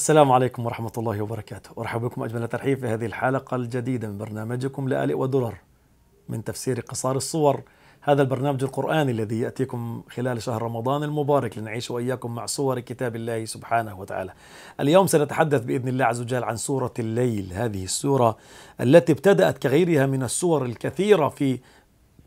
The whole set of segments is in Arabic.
السلام عليكم ورحمة الله وبركاته أرحب بكم أجمل ترحيب في هذه الحلقة الجديدة من برنامجكم لآلئ ودرر من تفسير قصار الصور هذا البرنامج القرآني الذي يأتيكم خلال شهر رمضان المبارك لنعيش وإياكم مع صور كتاب الله سبحانه وتعالى اليوم سنتحدث بإذن الله عز وجل عن سورة الليل هذه السورة التي ابتدأت كغيرها من السور الكثيرة في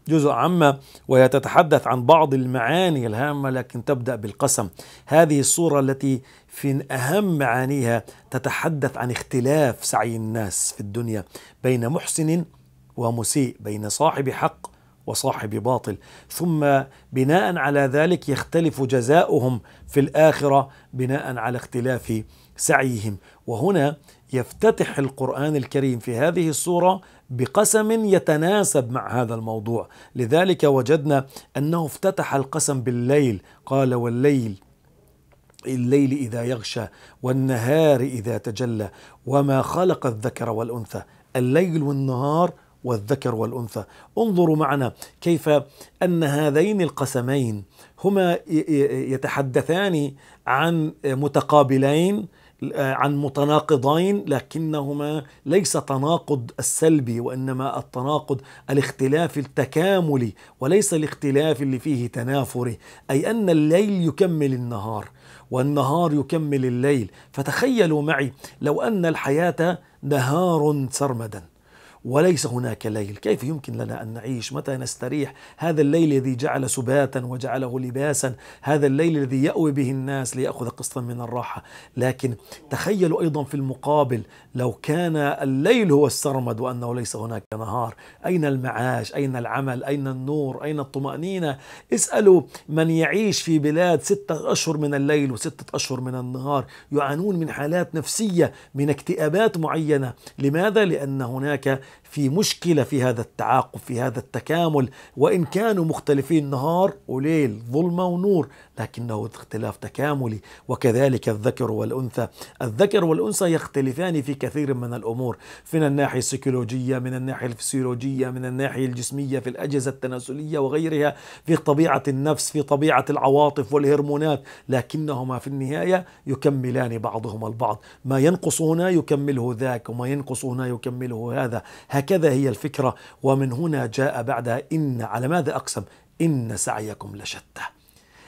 جزء عما وهي تتحدث عن بعض المعاني الهامة لكن تبدأ بالقسم هذه الصورة التي في أهم معانيها تتحدث عن اختلاف سعي الناس في الدنيا بين محسن ومسيء بين صاحب حق وصاحب باطل ثم بناء على ذلك يختلف جزاؤهم في الاخره بناء على اختلاف سعيهم وهنا يفتتح القران الكريم في هذه السوره بقسم يتناسب مع هذا الموضوع لذلك وجدنا انه افتتح القسم بالليل قال والليل الليل اذا يغشى والنهار اذا تجلى وما خلق الذكر والانثى الليل والنهار والذكر والأنثى انظروا معنا كيف أن هذين القسمين هما يتحدثان عن متقابلين عن متناقضين لكنهما ليس تناقض السلبي وانما التناقض الاختلاف التكاملي وليس الاختلاف اللي فيه تنافري اي ان الليل يكمل النهار والنهار يكمل الليل فتخيلوا معي لو ان الحياه نهار سرمدا وليس هناك ليل كيف يمكن لنا أن نعيش متى نستريح هذا الليل الذي جعل سباتا وجعله لباسا هذا الليل الذي يأوي به الناس ليأخذ قسطا من الراحة لكن تخيلوا أيضا في المقابل لو كان الليل هو السرمد وأنه ليس هناك نهار أين المعاش أين العمل أين النور أين الطمأنينة اسألوا من يعيش في بلاد ستة أشهر من الليل وستة أشهر من النهار يعانون من حالات نفسية من اكتئابات معينة لماذا؟ لأن هناك في مشكلة في هذا التعاقب في هذا التكامل وإن كانوا مختلفين نهار وليل ظلمة ونور لكنه اختلاف تكاملي وكذلك الذكر والأنثى الذكر والأنثى يختلفان في كثير من الأمور من الناحية السيكولوجية من الناحية الفسيولوجية من الناحية الجسمية في الأجهزة التناسلية وغيرها في طبيعة النفس في طبيعة العواطف والهرمونات لكنهما في النهاية يكملان بعضهما البعض ما ينقص هنا يكمله ذاك وما ينقص هنا يكمله هذا هكذا هي الفكرة ومن هنا جاء بعدها إن على ماذا أقسم إن سعيكم لشتى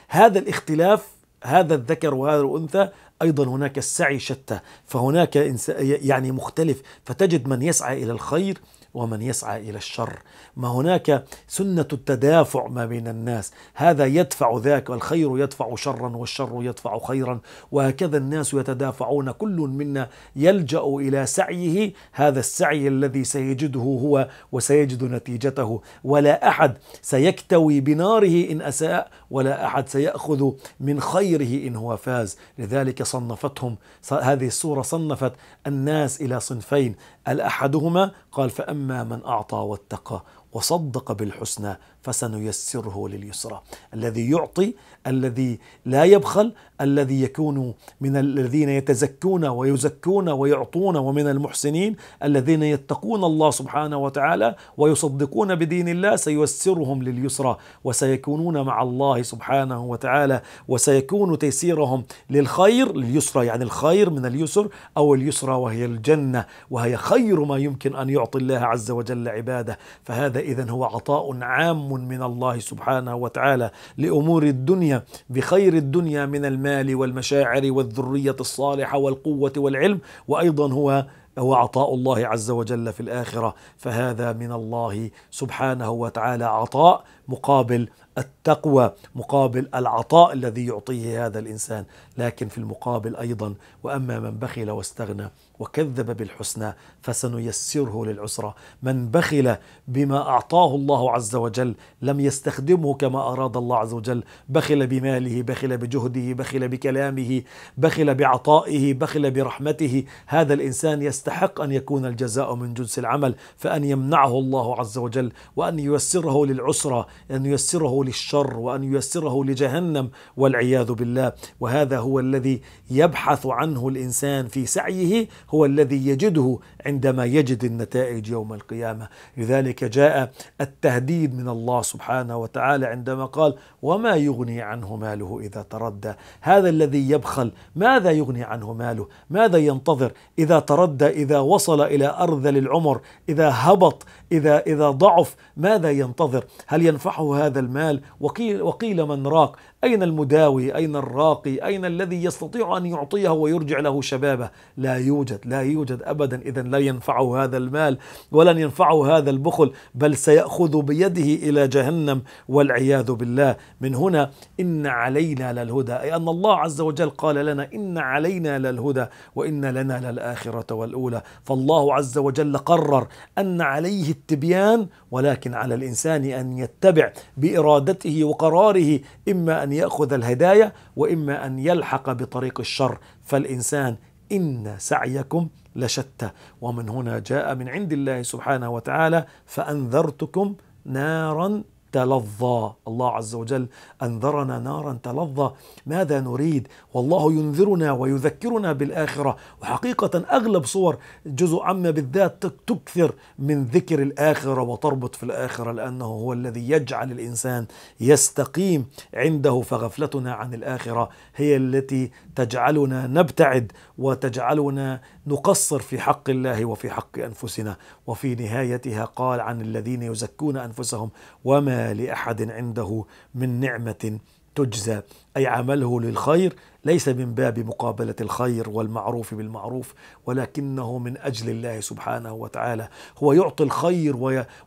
هذا الاختلاف هذا الذكر وهذا الأنثى أيضا هناك السعي شتى فهناك يعني مختلف فتجد من يسعى إلى الخير ومن يسعى الى الشر ما هناك سنه التدافع ما بين الناس هذا يدفع ذاك والخير يدفع شرا والشر يدفع خيرا وهكذا الناس يتدافعون كل منا يلجا الى سعيه هذا السعي الذي سيجده هو وسيجد نتيجته ولا احد سيكتوي بناره ان اساء ولا احد سياخذ من خيره ان هو فاز لذلك صنفتهم هذه السوره صنفت الناس الى صنفين الاحدهما قال فاما أما من أعطى واتقى وصدق بالحسنى فسنيسره لليسرى الذي يعطي الذي لا يبخل الذي يكون من الذين يتزكون ويزكون ويعطون ومن المحسنين الذين يتقون الله سبحانه وتعالى ويصدقون بدين الله سيسرهم لليسرى وسيكونون مع الله سبحانه وتعالى وسيكون تيسيرهم للخير لليسرى يعني الخير من اليسر او اليسرى وهي الجنه وهي خير ما يمكن ان يعطي الله عز وجل عباده فهذا اذا هو عطاء عام من الله سبحانه وتعالى لامور الدنيا بخير الدنيا من المال والمشاعر والذريه الصالحه والقوه والعلم وايضا هو هو عطاء الله عز وجل في الاخره فهذا من الله سبحانه وتعالى عطاء مقابل التقوى مقابل العطاء الذي يعطيه هذا الانسان لكن في المقابل ايضا واما من بخل واستغنى وكذب بالحسنى فسنيسره للعسرى من بخل بما اعطاه الله عز وجل لم يستخدمه كما اراد الله عز وجل بخل بماله بخل بجهده بخل بكلامه بخل بعطائه بخل برحمته هذا الانسان يستحق ان يكون الجزاء من جنس العمل فان يمنعه الله عز وجل وان ييسره للعسرى ان ييسره للشر وان ييسره لجهنم والعياذ بالله وهذا هو الذي يبحث عنه الانسان في سعيه هو الذي يجده عندما يجد النتائج يوم القيامه لذلك جاء التهديد من الله سبحانه وتعالى عندما قال وما يغني عنه ماله اذا تردى هذا الذي يبخل ماذا يغني عنه ماله ماذا ينتظر اذا تردى اذا وصل الى ارذل العمر اذا هبط اذا اذا ضعف ماذا ينتظر هل ينفعه هذا المال قال وقيل, وقيل من راق أين المداوي أين الراقي أين الذي يستطيع أن يعطيه ويرجع له شبابه لا يوجد لا يوجد أبدا إذا لا ينفعه هذا المال ولن ينفعه هذا البخل بل سيأخذ بيده إلى جهنم والعياذ بالله من هنا إن علينا للهدى أي أن الله عز وجل قال لنا إن علينا للهدى وإن لنا للآخرة والأولى فالله عز وجل قرر أن عليه التبيان ولكن على الإنسان أن يتبع بإرادته إرادته وقراره إما أن يأخذ الهداية وإما أن يلحق بطريق الشر فالإنسان إن سعيكم لشتى ومن هنا جاء من عند الله سبحانه وتعالى فأنذرتكم نارا تلظى الله عز وجل أنذرنا نارا تلظى ماذا نريد والله ينذرنا ويذكرنا بالآخرة وحقيقة أغلب صور جزء عما بالذات تكثر من ذكر الآخرة وتربط في الآخرة لأنه هو الذي يجعل الإنسان يستقيم عنده فغفلتنا عن الآخرة هي التي تجعلنا نبتعد وتجعلنا نقصر في حق الله وفي حق أنفسنا وفي نهايتها قال عن الذين يزكون أنفسهم وما لأحد عنده من نعمة تجزى أي عمله للخير ليس من باب مقابلة الخير والمعروف بالمعروف ولكنه من أجل الله سبحانه وتعالى هو يعطي الخير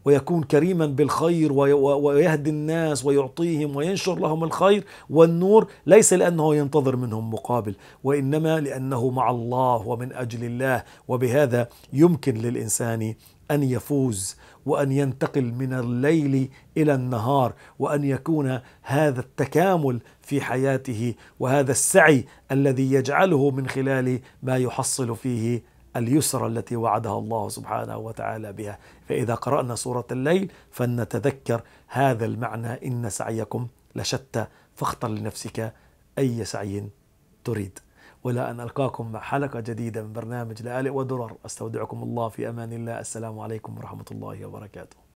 ويكون كريما بالخير ويهدي الناس ويعطيهم وينشر لهم الخير والنور ليس لأنه ينتظر منهم مقابل وإنما لأنه مع الله ومن أجل الله وبهذا يمكن للإنسان أن يفوز وأن ينتقل من الليل إلى النهار وأن يكون هذا التكامل في حياته وهذا السعي الذي يجعله من خلال ما يحصل فيه اليسرى التي وعدها الله سبحانه وتعالى بها فإذا قرأنا سورة الليل فلنتذكر هذا المعنى إن سعيكم لشتى فاختر لنفسك أي سعي تريد ولا أن ألقاكم مع حلقة جديدة من برنامج لآلئ ودرر أستودعكم الله في أمان الله السلام عليكم ورحمة الله وبركاته